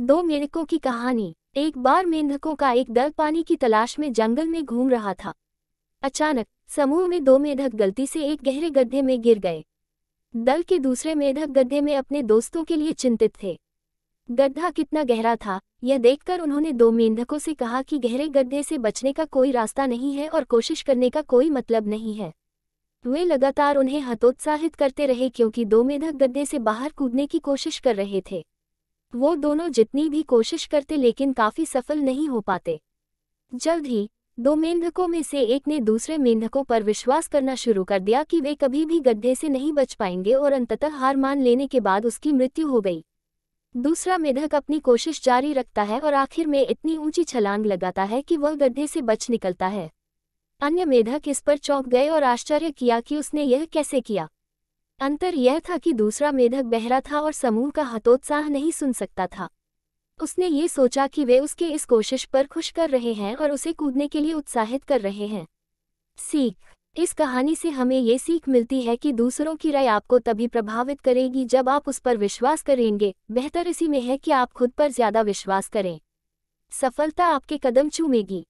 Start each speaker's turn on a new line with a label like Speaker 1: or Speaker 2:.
Speaker 1: दो मेढकों की कहानी एक बार मेंढकों का एक दल पानी की तलाश में जंगल में घूम रहा था अचानक समूह में दो मेढक गलती से एक गहरे गड्ढे में गिर गए दल के दूसरे मेढक गड्ढे में अपने दोस्तों के लिए चिंतित थे गड्ढा कितना गहरा था यह देखकर उन्होंने दो मेंढकों से कहा कि गहरे गड्ढे से बचने का कोई रास्ता नहीं है और कोशिश करने का कोई मतलब नहीं है वे लगातार उन्हें हतोत्साहित करते रहे क्योंकि दो मेंढक गड्ढे से बाहर कूदने की कोशिश कर रहे थे वो दोनों जितनी भी कोशिश करते लेकिन काफ़ी सफल नहीं हो पाते जल्द ही दो मेंढकों में से एक ने दूसरे मेंढकों पर विश्वास करना शुरू कर दिया कि वे कभी भी गड्ढे से नहीं बच पाएंगे और अंततः हार मान लेने के बाद उसकी मृत्यु हो गई दूसरा मेंढक अपनी कोशिश जारी रखता है और आखिर में इतनी ऊंची छलांग लगाता है कि वह गड्ढे से बच निकलता है अन्य मेंढक इस पर चौंक गए और आश्चर्य किया कि उसने यह कैसे किया अंतर यह था कि दूसरा मेधक बहरा था और समूह का हतोत्साह नहीं सुन सकता था उसने ये सोचा कि वे उसके इस कोशिश पर खुश कर रहे हैं और उसे कूदने के लिए उत्साहित कर रहे हैं सीख इस कहानी से हमें ये सीख मिलती है कि दूसरों की राय आपको तभी प्रभावित करेगी जब आप उस पर विश्वास करेंगे बेहतर इसी में है कि आप खुद पर ज्यादा विश्वास करें सफलता आपके कदम चूमेगी